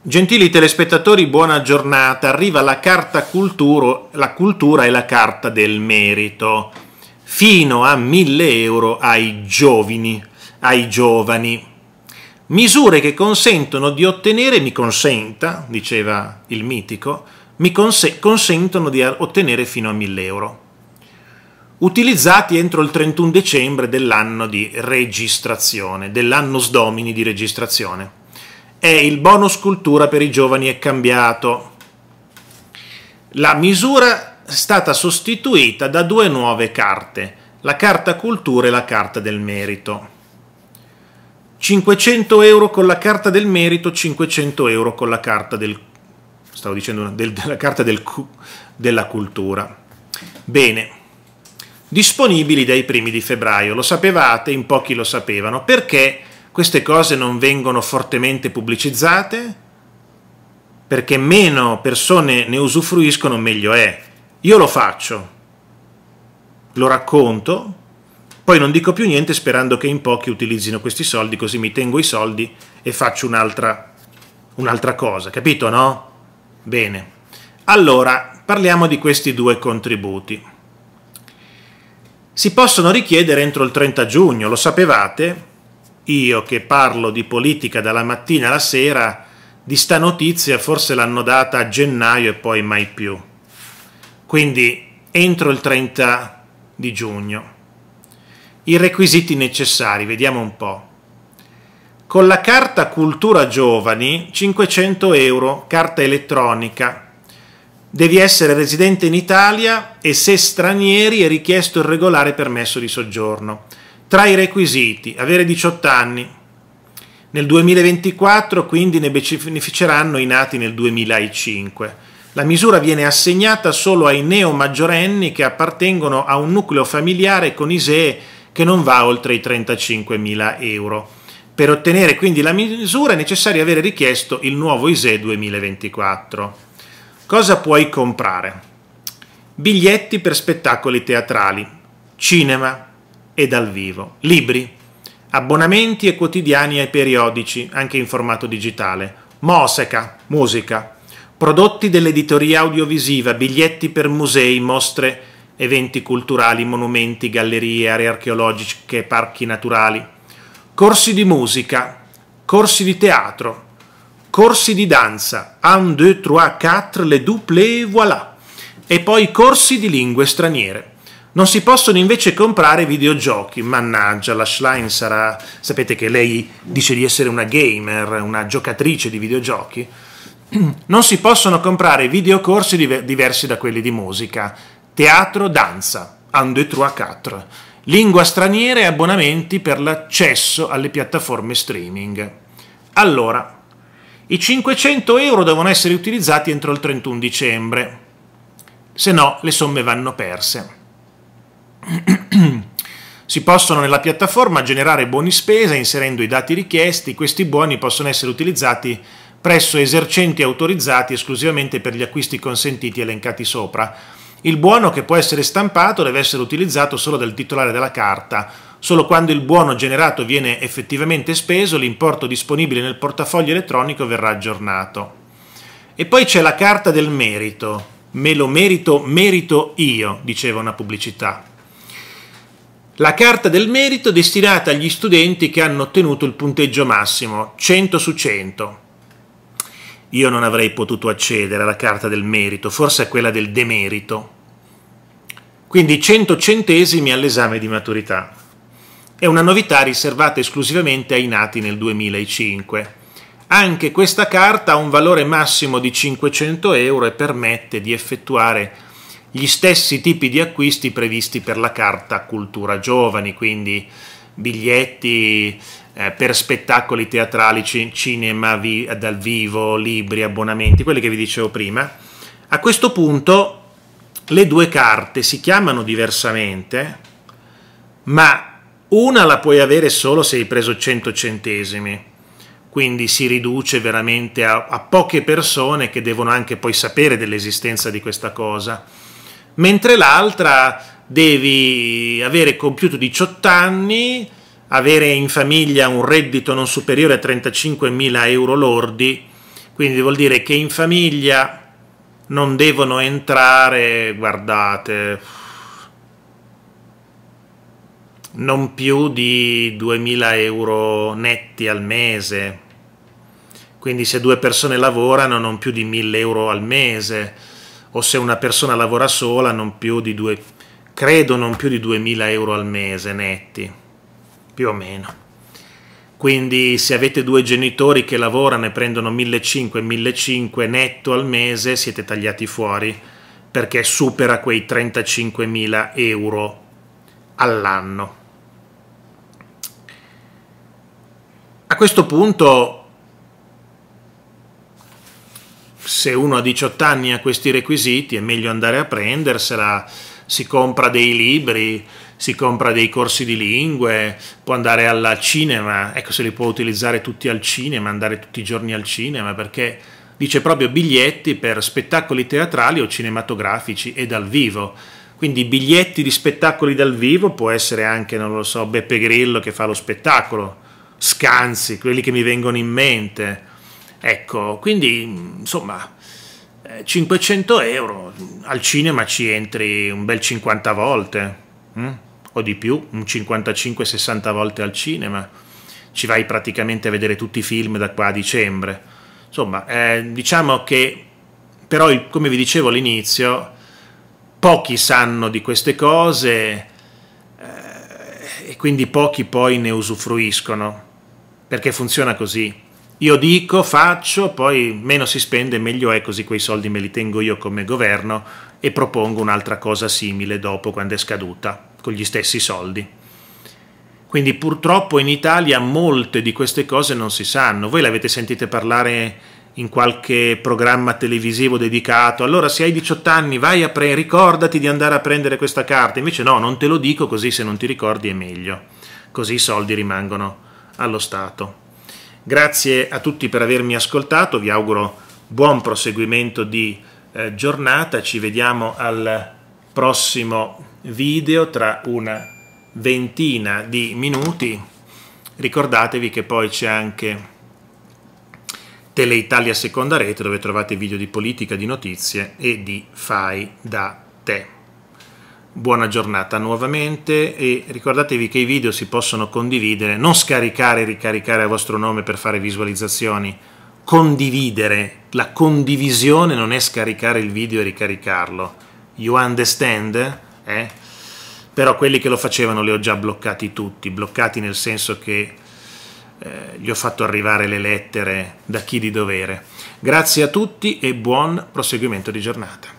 Gentili telespettatori, buona giornata. Arriva la carta culturo, la cultura e la carta del merito. Fino a 1000 euro ai giovani, ai giovani. Misure che consentono di ottenere, mi consenta, diceva il mitico, mi conse- consentono di ottenere fino a 1000 euro. Utilizzati entro il 31 dicembre dell'anno di registrazione, dell'annus domini di registrazione e il bonus cultura per i giovani è cambiato. La misura è stata sostituita da due nuove carte, la carta cultura e la carta del merito. 500 euro con la carta del merito, 500 euro con la carta del... stavo dicendo del, della carta del, della cultura. Bene, disponibili dai primi di febbraio, lo sapevate, in pochi lo sapevano, perché queste cose non vengono fortemente pubblicizzate perché meno persone ne usufruiscono meglio è. Io lo faccio, lo racconto, poi non dico più niente sperando che in pochi utilizzino questi soldi, così mi tengo i soldi e faccio un'altra, un'altra cosa, capito no? Bene. Allora, parliamo di questi due contributi. Si possono richiedere entro il 30 giugno, lo sapevate? io che parlo di politica dalla mattina alla sera, di sta notizia forse l'hanno data a gennaio e poi mai più. Quindi entro il 30 di giugno. I requisiti necessari, vediamo un po'. Con la carta Cultura Giovani 500 euro, carta elettronica. Devi essere residente in Italia e se stranieri è richiesto il regolare permesso di soggiorno. Tra i requisiti, avere 18 anni. Nel 2024 quindi ne beneficeranno i nati nel 2005. La misura viene assegnata solo ai neo maggiorenni che appartengono a un nucleo familiare con ISEE che non va oltre i 35.000 euro. Per ottenere quindi la misura è necessario avere richiesto il nuovo ISEE 2024. Cosa puoi comprare? Biglietti per spettacoli teatrali, cinema, e dal vivo, libri, abbonamenti e quotidiani ai periodici, anche in formato digitale, Moseca, musica, prodotti dell'editoria audiovisiva, biglietti per musei, mostre, eventi culturali, monumenti, gallerie, aree archeologiche, parchi naturali, corsi di musica, corsi di teatro, corsi di danza, 1, 2, 3, 4, le duple, voilà, e poi corsi di lingue straniere. Non si possono invece comprare videogiochi. Mannaggia, la Schlein sarà. Sapete che lei dice di essere una gamer, una giocatrice di videogiochi. Non si possono comprare videocorsi diversi da quelli di musica, teatro, danza, un, deux, trois, quatre, lingua straniera e abbonamenti per l'accesso alle piattaforme streaming. Allora, i 500 euro devono essere utilizzati entro il 31 dicembre, se no le somme vanno perse. si possono nella piattaforma generare buoni spesa inserendo i dati richiesti, questi buoni possono essere utilizzati presso esercenti autorizzati esclusivamente per gli acquisti consentiti elencati sopra. Il buono che può essere stampato deve essere utilizzato solo dal titolare della carta. Solo quando il buono generato viene effettivamente speso, l'importo disponibile nel portafoglio elettronico verrà aggiornato. E poi c'è la carta del merito. Me lo merito, merito io, diceva una pubblicità la carta del merito destinata agli studenti che hanno ottenuto il punteggio massimo, 100 su 100. Io non avrei potuto accedere alla carta del merito, forse a quella del demerito. Quindi 100 centesimi all'esame di maturità. È una novità riservata esclusivamente ai nati nel 2005. Anche questa carta ha un valore massimo di 500 euro e permette di effettuare gli stessi tipi di acquisti previsti per la carta Cultura Giovani, quindi biglietti eh, per spettacoli teatrali, cinema vi dal vivo, libri, abbonamenti, quelli che vi dicevo prima. A questo punto le due carte si chiamano diversamente, ma una la puoi avere solo se hai preso 100 centesimi, quindi si riduce veramente a, a poche persone che devono anche poi sapere dell'esistenza di questa cosa mentre l'altra devi avere compiuto 18 anni, avere in famiglia un reddito non superiore a 35.000 euro lordi, quindi vuol dire che in famiglia non devono entrare, guardate, non più di 2.000 euro netti al mese, quindi se due persone lavorano non più di 1.000 euro al mese o se una persona lavora sola non più di due, credo non più di 2000 euro al mese netti, più o meno. Quindi se avete due genitori che lavorano e prendono 1500-1500 netto al mese siete tagliati fuori perché supera quei 35.000 euro all'anno. A questo punto se uno ha 18 anni ha questi requisiti è meglio andare a prendersela, si compra dei libri, si compra dei corsi di lingue, può andare al cinema, ecco se li può utilizzare tutti al cinema, andare tutti i giorni al cinema perché dice proprio biglietti per spettacoli teatrali o cinematografici e dal vivo. Quindi biglietti di spettacoli dal vivo può essere anche, non lo so, Beppe Grillo che fa lo spettacolo, Scanzi, quelli che mi vengono in mente, Ecco, quindi insomma, 500 eh, euro al cinema ci entri un bel 50 volte hm? o di più, un 55-60 volte al cinema. Ci vai praticamente a vedere tutti i film da qua a dicembre. Insomma, eh, diciamo che però, come vi dicevo all'inizio, pochi sanno di queste cose eh, e quindi pochi poi ne usufruiscono perché funziona così io dico, faccio, poi meno si spende, meglio è così quei soldi me li tengo io come governo e propongo un'altra cosa simile dopo quando è scaduta, con gli stessi soldi. Quindi purtroppo in Italia molte di queste cose non si sanno. Voi le avete sentite parlare in qualche programma televisivo dedicato. Allora se hai 18 anni vai a pre- ricordati di andare a prendere questa carta. Invece no, non te lo dico così se non ti ricordi è meglio. Così i soldi rimangono allo Stato. Grazie a tutti per avermi ascoltato, vi auguro buon proseguimento di eh, giornata, ci vediamo al prossimo video tra una ventina di minuti. Ricordatevi che poi c'è anche Teleitalia Seconda Rete dove trovate video di politica, di notizie e di fai da te buona giornata nuovamente e ricordatevi che i video si possono condividere, non scaricare e ricaricare a vostro nome per fare visualizzazioni, condividere, la condivisione non è scaricare il video e ricaricarlo, you understand? Eh? Però quelli che lo facevano li ho già bloccati tutti, bloccati nel senso che eh, gli ho fatto arrivare le lettere da chi di dovere. Grazie a tutti e buon proseguimento di giornata.